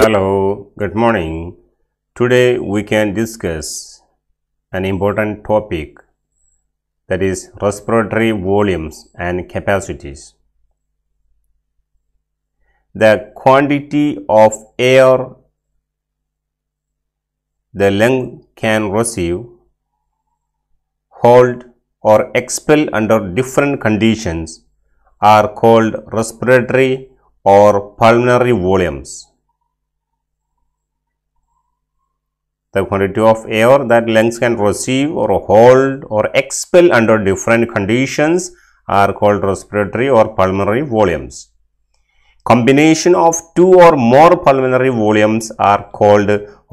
Hello, good morning. Today we can discuss an important topic that is respiratory volumes and capacities. The quantity of air the lung can receive, hold or expel under different conditions are called respiratory or pulmonary volumes. the quantity of air that lungs can receive or hold or expel under different conditions are called respiratory or pulmonary volumes. Combination of two or more pulmonary volumes are called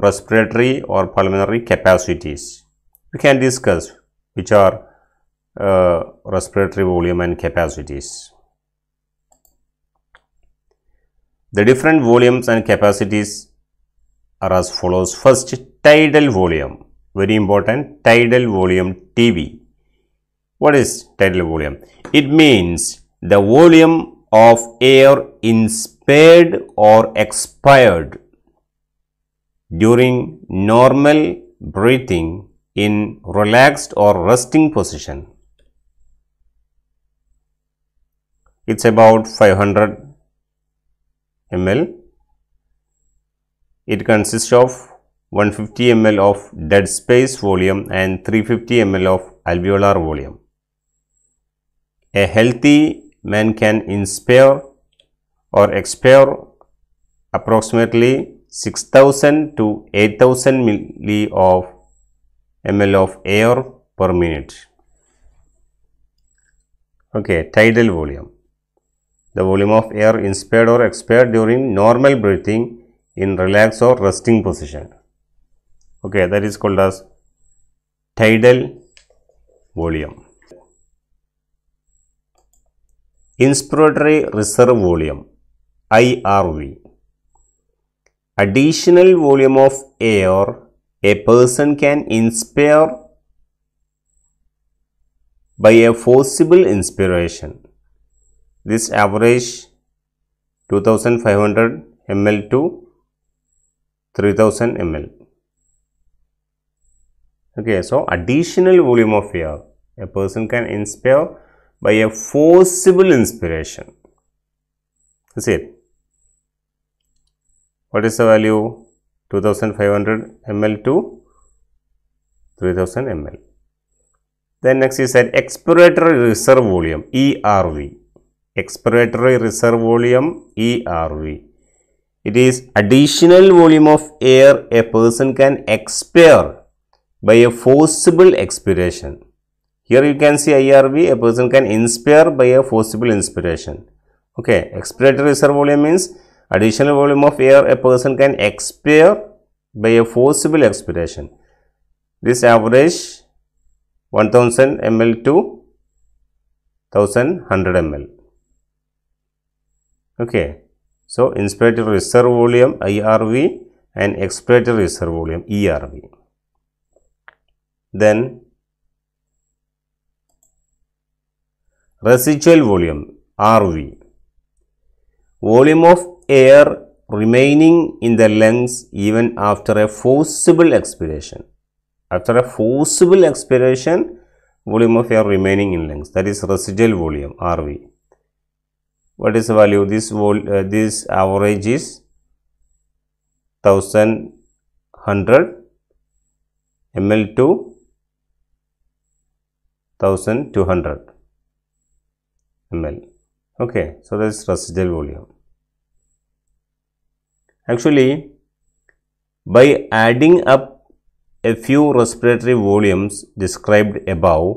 respiratory or pulmonary capacities. We can discuss which are uh, respiratory volume and capacities. The different volumes and capacities are as follows. First, tidal volume very important tidal volume tv what is tidal volume it means the volume of air inspired or expired during normal breathing in relaxed or resting position it's about 500 ml it consists of 150 ml of dead space volume and 350 ml of alveolar volume. A healthy man can inspire or expire approximately 6000 to 8000 milli of ml of air per minute. Okay, tidal volume. The volume of air inspired or expired during normal breathing in relaxed or resting position okay that is called as tidal volume inspiratory reserve volume IRV additional volume of air a person can inspire by a forcible inspiration this average 2500 ml to 3000 ml okay so additional volume of air a person can inspire by a forcible inspiration that's it what is the value 2500 ml to 3000 ml then next is said expiratory reserve volume ERV expiratory reserve volume ERV it is additional volume of air a person can expire by a forcible expiration. Here you can see IRV, a person can inspire by a forcible inspiration. Okay, expiratory reserve volume means additional volume of air a person can expire by a forcible expiration. This average 1000 ml to 1100 ml. Okay, so inspiratory reserve volume IRV and expiratory reserve volume ERV. Then residual volume RV. Volume of air remaining in the lungs even after a forcible expiration. After a forcible expiration, volume of air remaining in lungs that is residual volume RV. What is the value? This, vol uh, this average is thousand hundred ml to 1200 ml okay so that is residual volume actually by adding up a few respiratory volumes described above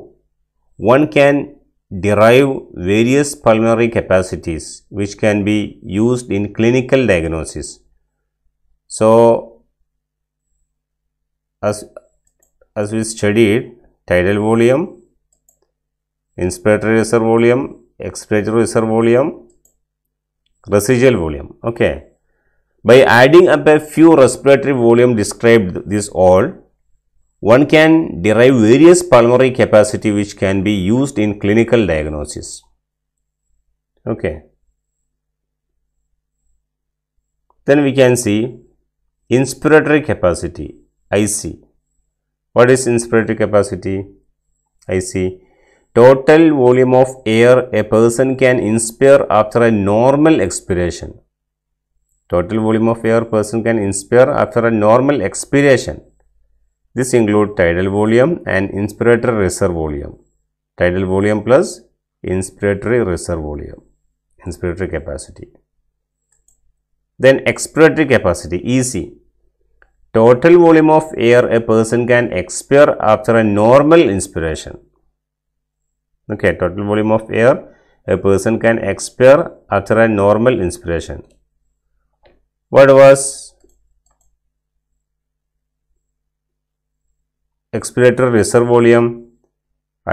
one can derive various pulmonary capacities which can be used in clinical diagnosis so as as we studied tidal volume inspiratory reserve volume, expiratory reserve volume, residual volume. Okay. By adding up a few respiratory volume described this all, one can derive various pulmonary capacity which can be used in clinical diagnosis. Okay. Then we can see inspiratory capacity IC. What is inspiratory capacity? IC total volume of air a person can inspire after a normal expiration. Total volume of air person can inspire after a normal expiration. This include tidal volume and inspiratory reserve volume. Tidal volume plus inspiratory reserve volume, inspiratory capacity. Then expiratory capacity, EC. Total volume of air a person can expire after a normal inspiration okay total volume of air a person can expire after a normal inspiration what was expiratory reserve volume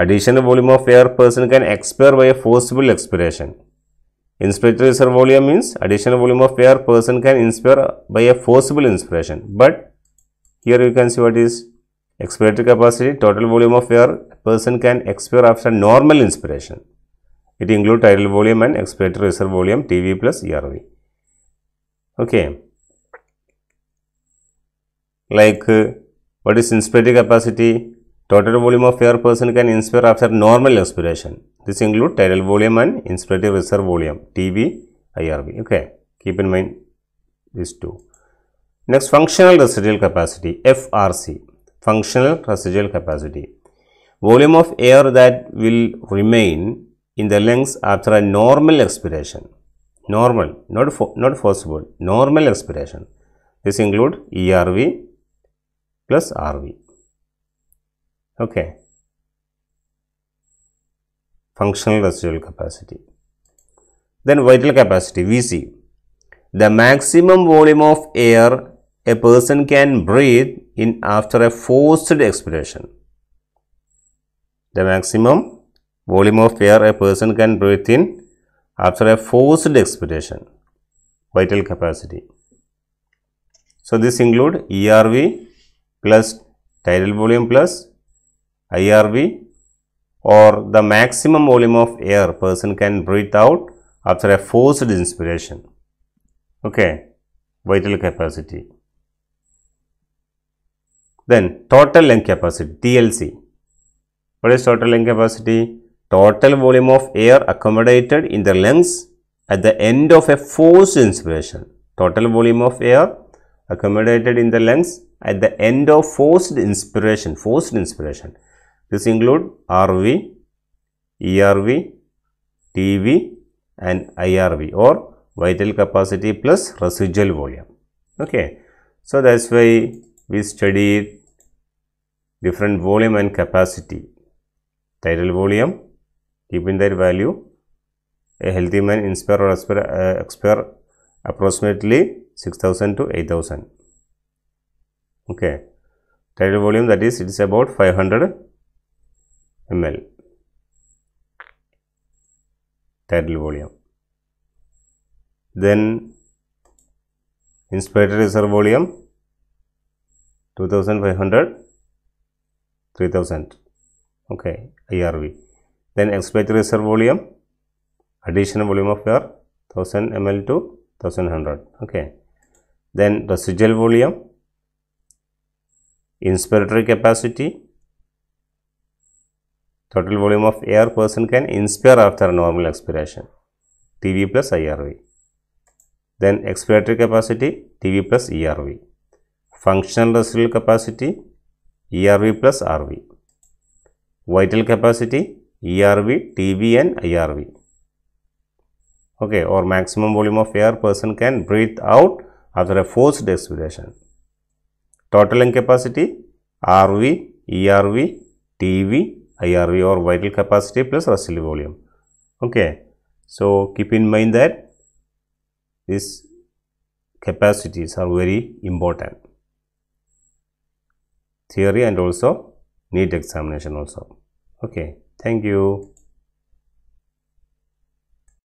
additional volume of air person can expire by a forcible expiration inspiratory reserve volume means additional volume of air person can inspire by a forcible inspiration but here you can see what is Expiratory capacity, total volume of air a person can expire after normal inspiration. It includes tidal volume and expiratory reserve volume TV plus ERV. Okay. Like uh, what is inspiratory capacity? Total volume of air person can inspire after normal expiration. This includes tidal volume and inspiratory reserve volume (TV IRV. Okay. Keep in mind these two. Next, functional residual capacity FRC functional residual capacity. Volume of air that will remain in the lungs after a normal expiration. Normal, not, fo not forcible, normal expiration. This include ERV plus RV. Okay. Functional residual capacity. Then vital capacity, VC. The maximum volume of air a person can breathe in after a forced expiration. The maximum volume of air a person can breathe in after a forced expiration, vital capacity. So, this include ERV plus tidal volume plus IRV or the maximum volume of air person can breathe out after a forced inspiration. Okay, vital capacity. Then total lung capacity TLC. What is total lung capacity? Total volume of air accommodated in the lungs at the end of a forced inspiration. Total volume of air accommodated in the lungs at the end of forced inspiration. Forced inspiration. This include RV, ERV, TV and IRV or vital capacity plus residual volume. Okay. So, that is why we studied different volume and capacity. Tidal volume, keeping their value, a healthy man inspire or expire, uh, expire approximately 6000 to 8000. Okay. Tidal volume that is it is about 500 ml. Tidal volume. Then inspiratory reserve volume 2500 3000 okay IRV then expiratory reserve volume additional volume of air 1000 ml to 1100 okay then residual volume inspiratory capacity total volume of air person can inspire after normal expiration TV plus IRV then expiratory capacity TV plus ERV Functional residual capacity ERV plus RV. Vital capacity ERV, TB and IRV. Okay, or maximum volume of air person can breathe out after a forced expiration. Total lung capacity RV, ERV, TB, IRV or vital capacity plus residual volume. Okay, so keep in mind that these capacities are very important theory and also need examination also okay thank you